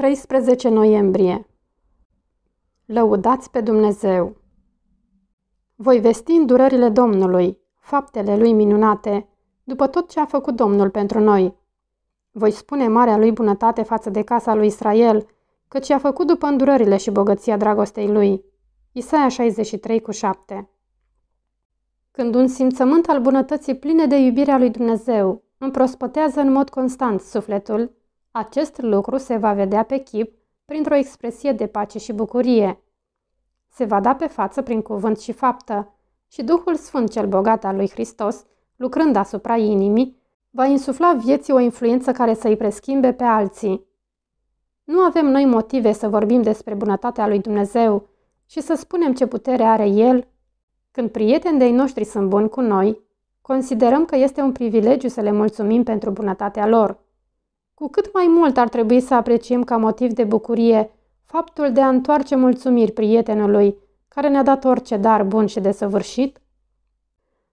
13 noiembrie Lăudați pe Dumnezeu! Voi vesti îndurările Domnului, faptele Lui minunate, după tot ce a făcut Domnul pentru noi. Voi spune marea Lui bunătate față de casa lui Israel, că ce a făcut după îndurările și bogăția dragostei Lui. Isaia 63 cu 7 Când un simțământ al bunătății pline de iubirea lui Dumnezeu prospătează în mod constant sufletul, acest lucru se va vedea pe chip printr-o expresie de pace și bucurie. Se va da pe față prin cuvânt și faptă și Duhul Sfânt cel bogat al lui Hristos, lucrând asupra inimii, va insufla vieții o influență care să i preschimbe pe alții. Nu avem noi motive să vorbim despre bunătatea lui Dumnezeu și să spunem ce putere are El. Când prietenii ei noștri sunt buni cu noi, considerăm că este un privilegiu să le mulțumim pentru bunătatea lor. Cu cât mai mult ar trebui să apreciem ca motiv de bucurie faptul de a întoarce mulțumiri prietenului care ne-a dat orice dar bun și desăvârșit?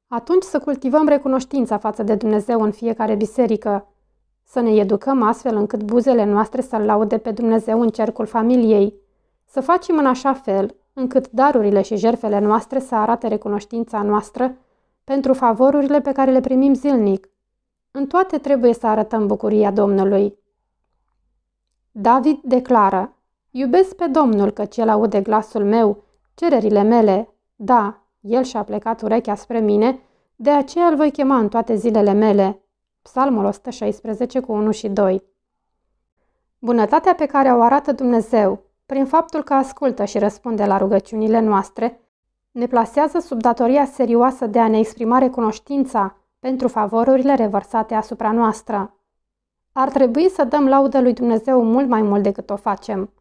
Atunci să cultivăm recunoștința față de Dumnezeu în fiecare biserică, să ne educăm astfel încât buzele noastre să-L laude pe Dumnezeu în cercul familiei, să facem în așa fel încât darurile și jertfele noastre să arate recunoștința noastră pentru favorurile pe care le primim zilnic în toate trebuie să arătăm bucuria Domnului. David declară, Iubesc pe Domnul că cel aude glasul meu, cererile mele, da, el și-a plecat urechea spre mine, de aceea îl voi chema în toate zilele mele. Psalmul 116 cu 1 și 2 Bunătatea pe care o arată Dumnezeu, prin faptul că ascultă și răspunde la rugăciunile noastre, ne plasează sub datoria serioasă de a ne exprima recunoștința pentru favorurile revărsate asupra noastră. Ar trebui să dăm laudă lui Dumnezeu mult mai mult decât o facem.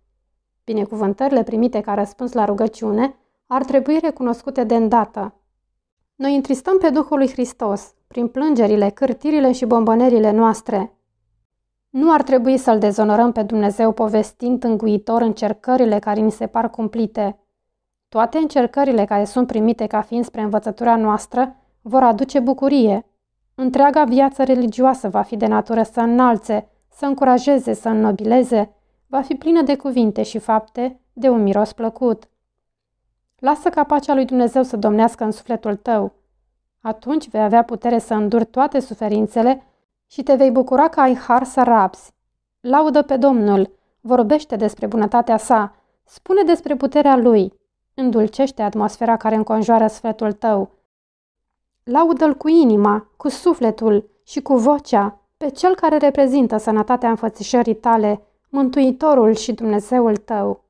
Binecuvântările primite ca răspuns la rugăciune ar trebui recunoscute de îndată. Noi întristăm pe Duhul lui Hristos prin plângerile, cârtirile și bombănerile noastre. Nu ar trebui să-L dezonorăm pe Dumnezeu povestind înguitor încercările care ni se par cumplite. Toate încercările care sunt primite ca fiind spre învățătura noastră vor aduce bucurie. Întreaga viață religioasă va fi de natură să înalțe, să încurajeze, să înnobileze, va fi plină de cuvinte și fapte, de un miros plăcut. Lasă ca pacea lui Dumnezeu să domnească în sufletul tău. Atunci vei avea putere să înduri toate suferințele și te vei bucura că ai har să rapsi. Laudă pe Domnul, vorbește despre bunătatea sa, spune despre puterea lui, îndulcește atmosfera care înconjoară sufletul tău, Laudă-l cu inima, cu sufletul și cu vocea pe cel care reprezintă sănătatea înfățișării tale, Mântuitorul și Dumnezeul tău.